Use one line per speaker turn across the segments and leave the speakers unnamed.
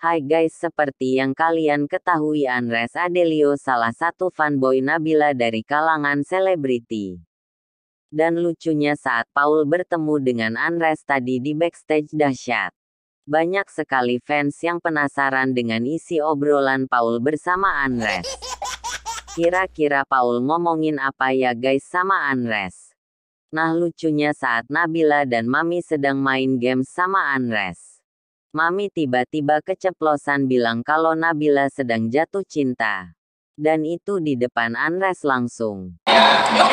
Hai guys, seperti yang kalian ketahui Andres Adelio salah satu fanboy Nabila dari kalangan selebriti. Dan lucunya saat Paul bertemu dengan Andres tadi di backstage dahsyat. Banyak sekali fans yang penasaran dengan isi obrolan Paul bersama Andres. Kira-kira Paul ngomongin apa ya guys sama Andres? Nah lucunya saat Nabila dan Mami sedang main game sama Andres. Mami tiba-tiba keceplosan bilang kalau Nabila sedang jatuh cinta. Dan itu di depan Anres langsung. Ya, ya,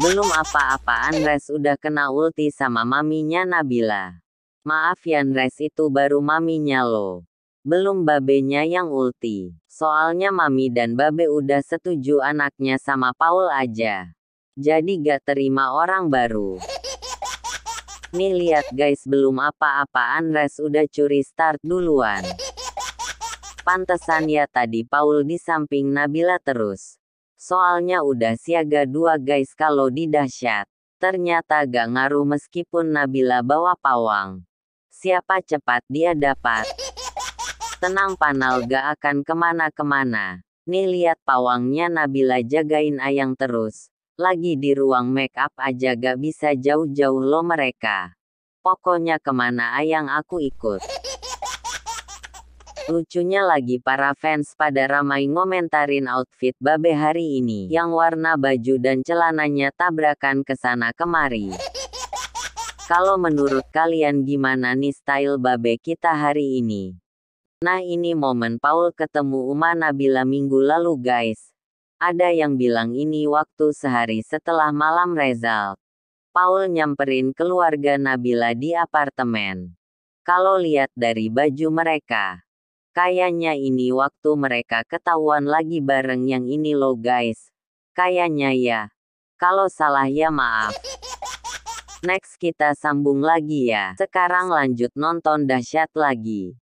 Belum apa-apa Anres udah kena ulti sama maminya Nabila. Maaf ya Anres itu baru maminya lo. Belum babenya yang ulti. Soalnya mami dan babe udah setuju anaknya sama Paul aja. Jadi gak terima orang baru. Nih lihat guys belum apa-apaan Res udah curi start duluan. Pantesan ya tadi Paul di samping Nabila terus. Soalnya udah siaga dua guys kalau di dahsyat. Ternyata gak ngaruh meskipun Nabila bawa pawang. Siapa cepat dia dapat. Tenang panal gak akan kemana-kemana. Nih lihat pawangnya Nabila jagain ayang terus. Lagi di ruang make up aja gak bisa jauh-jauh lo mereka. Pokoknya kemana ayang aku ikut. Lucunya lagi para fans pada ramai ngomentarin outfit babe hari ini yang warna baju dan celananya tabrakan kesana kemari. Kalau menurut kalian gimana nih style babe kita hari ini? Nah ini momen Paul ketemu Uma Nabila minggu lalu guys. Ada yang bilang ini waktu sehari setelah malam Rezal. Paul nyamperin keluarga Nabila di apartemen. Kalau lihat dari baju mereka, kayaknya ini waktu mereka ketahuan lagi bareng yang ini lo guys. Kayaknya ya. Kalau salah ya maaf. Next kita sambung lagi ya. Sekarang lanjut nonton dahsyat lagi.